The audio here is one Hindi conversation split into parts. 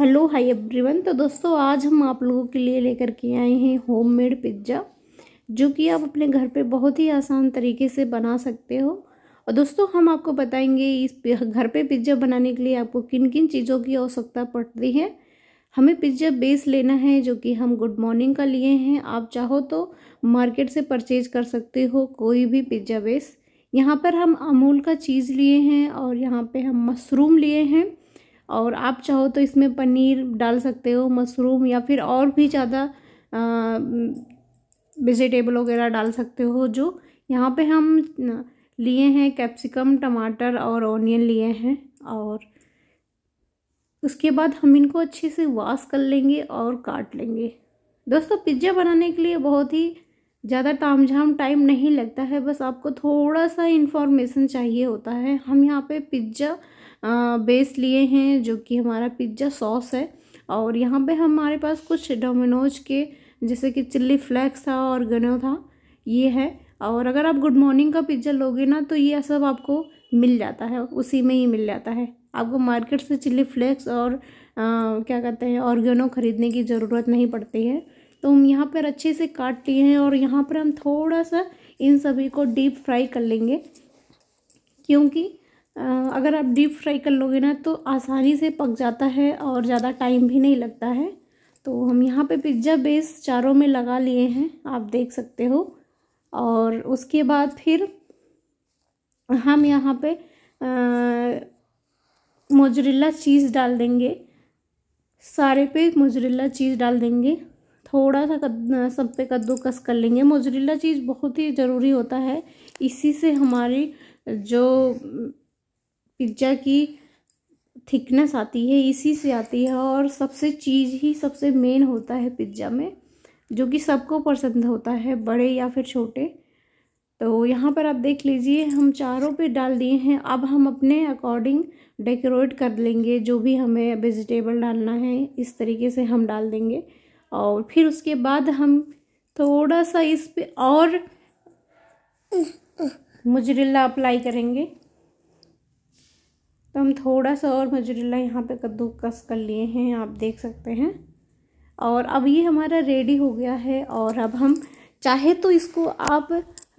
हेलो हाय एवरीवन तो दोस्तों आज हम आप लोगों के लिए लेकर के आए हैं होममेड पिज्ज़ा जो कि आप अपने घर पे बहुत ही आसान तरीके से बना सकते हो और दोस्तों हम आपको बताएंगे इस घर पे पिज्ज़ा बनाने के लिए आपको किन किन चीज़ों की आवश्यकता पड़ती है हमें पिज्ज़ा बेस लेना है जो कि हम गुड मॉर्निंग का लिए हैं आप चाहो तो मार्केट से परचेज कर सकते हो कोई भी पिज्ज़ा बेस यहाँ पर हम अमूल का चीज़ लिए हैं और यहाँ पर हम मशरूम लिए हैं और आप चाहो तो इसमें पनीर डाल सकते हो मशरूम या फिर और भी ज़्यादा वेजिटेबल वगैरह डाल सकते हो जो यहाँ पे हम लिए हैं कैप्सिकम टमाटर और ऑनियन लिए हैं और उसके बाद हम इनको अच्छे से वॉश कर लेंगे और काट लेंगे दोस्तों पिज्ज़ा बनाने के लिए बहुत ही ज़्यादा ताम झाम टाइम नहीं लगता है बस आपको थोड़ा सा इन्फॉर्मेशन चाहिए होता है हम यहाँ पे पिज्ज़ा बेस लिए हैं जो कि हमारा पिज्ज़ा सॉस है और यहाँ पे हमारे पास कुछ डोमिनोज के जैसे कि चिल्ली फ्लैक्स था और गनो था ये है और अगर आप गुड मॉर्निंग का पिज्ज़ा लोगे ना तो ये सब आपको मिल जाता है उसी में ही मिल जाता है आपको मार्केट से चिल्ली फ्लेक्स और आ, क्या कहते हैं ऑर्गेनो ख़रीदने की ज़रूरत नहीं पड़ती है तो हम यहाँ पर अच्छे से काट लिए हैं और यहाँ पर हम थोड़ा सा इन सभी को डीप फ्राई कर लेंगे क्योंकि अगर आप डीप फ्राई कर लोगे ना तो आसानी से पक जाता है और ज़्यादा टाइम भी नहीं लगता है तो हम यहाँ पे पिज्ज़ा बेस चारों में लगा लिए हैं आप देख सकते हो और उसके बाद फिर हम यहाँ पे मोजरेला चीज़ डाल देंगे सारे पे मोजरेला चीज़ डाल देंगे थोड़ा सा कद सब पे कद्दूकस कर लेंगे मोजरेला चीज़ बहुत ही ज़रूरी होता है इसी से हमारी जो पिज्ज़ा की थिकनेस आती है इसी से आती है और सबसे चीज़ ही सबसे मेन होता है पिज्ज़ा में जो कि सबको पसंद होता है बड़े या फिर छोटे तो यहाँ पर आप देख लीजिए हम चारों पे डाल दिए हैं अब हम अपने अकॉर्डिंग डेकोरेट कर लेंगे जो भी हमें वेजिटेबल डालना है इस तरीके से हम डाल देंगे और फिर उसके बाद हम थोड़ा सा इस पे और मुजरेला अप्लाई करेंगे तो हम थोड़ा सा और मजरीला यहाँ पे कद्दूकस कर लिए हैं आप देख सकते हैं और अब ये हमारा रेडी हो गया है और अब हम चाहे तो इसको आप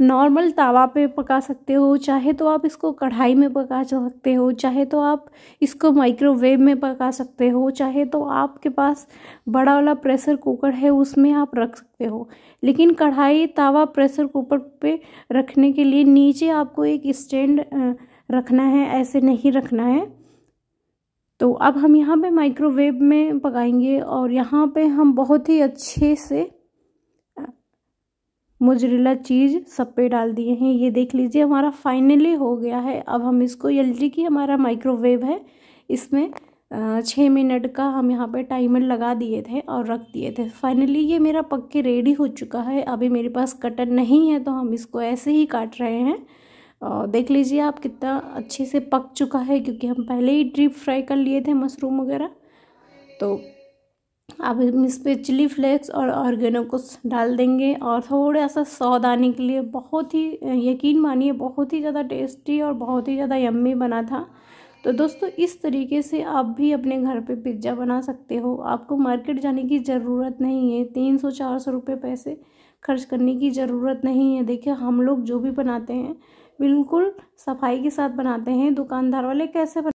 नॉर्मल तावा पे पका सकते हो चाहे तो आप इसको कढ़ाई में पका सकते हो चाहे तो आप इसको माइक्रोवेव में पका सकते हो चाहे तो आपके पास बड़ा वाला प्रेशर कुकर है उसमें आप रख सकते हो लेकिन कढ़ाई तावा प्रेशर कुकर पे रखने के लिए नीचे आपको एक स्टैंड रखना है ऐसे नहीं रखना है तो अब हम यहाँ पे माइक्रोवेव में पकाएंगे और यहाँ पे हम बहुत ही अच्छे से मोजरेला चीज़ सब पे डाल दिए हैं ये देख लीजिए हमारा फाइनली हो गया है अब हम इसको एल की हमारा माइक्रोवेव है इसमें छः मिनट का हम यहाँ पे टाइमर लगा दिए थे और रख दिए थे फाइनली ये मेरा पक्के रेडी हो चुका है अभी मेरे पास कटर नहीं है तो हम इसको ऐसे ही काट रहे हैं देख लीजिए आप कितना अच्छे से पक चुका है क्योंकि हम पहले ही डीप फ्राई कर लिए थे मशरूम वगैरह तो अब हम इस पर चिली फ्लेक्स और ऑर्गेनो को डाल देंगे और थोड़ा सा सौद आने के लिए बहुत ही यकीन मानिए बहुत ही ज़्यादा टेस्टी और बहुत ही ज़्यादा यम्मी बना था तो दोस्तों इस तरीके से आप भी अपने घर पे पिज्ज़ा बना सकते हो आपको मार्केट जाने की ज़रूरत नहीं है तीन सौ चार सौ रुपये पैसे खर्च करने की ज़रूरत नहीं है देखिए हम लोग जो भी बनाते हैं बिल्कुल सफाई के साथ बनाते हैं दुकानदार वाले कैसे बना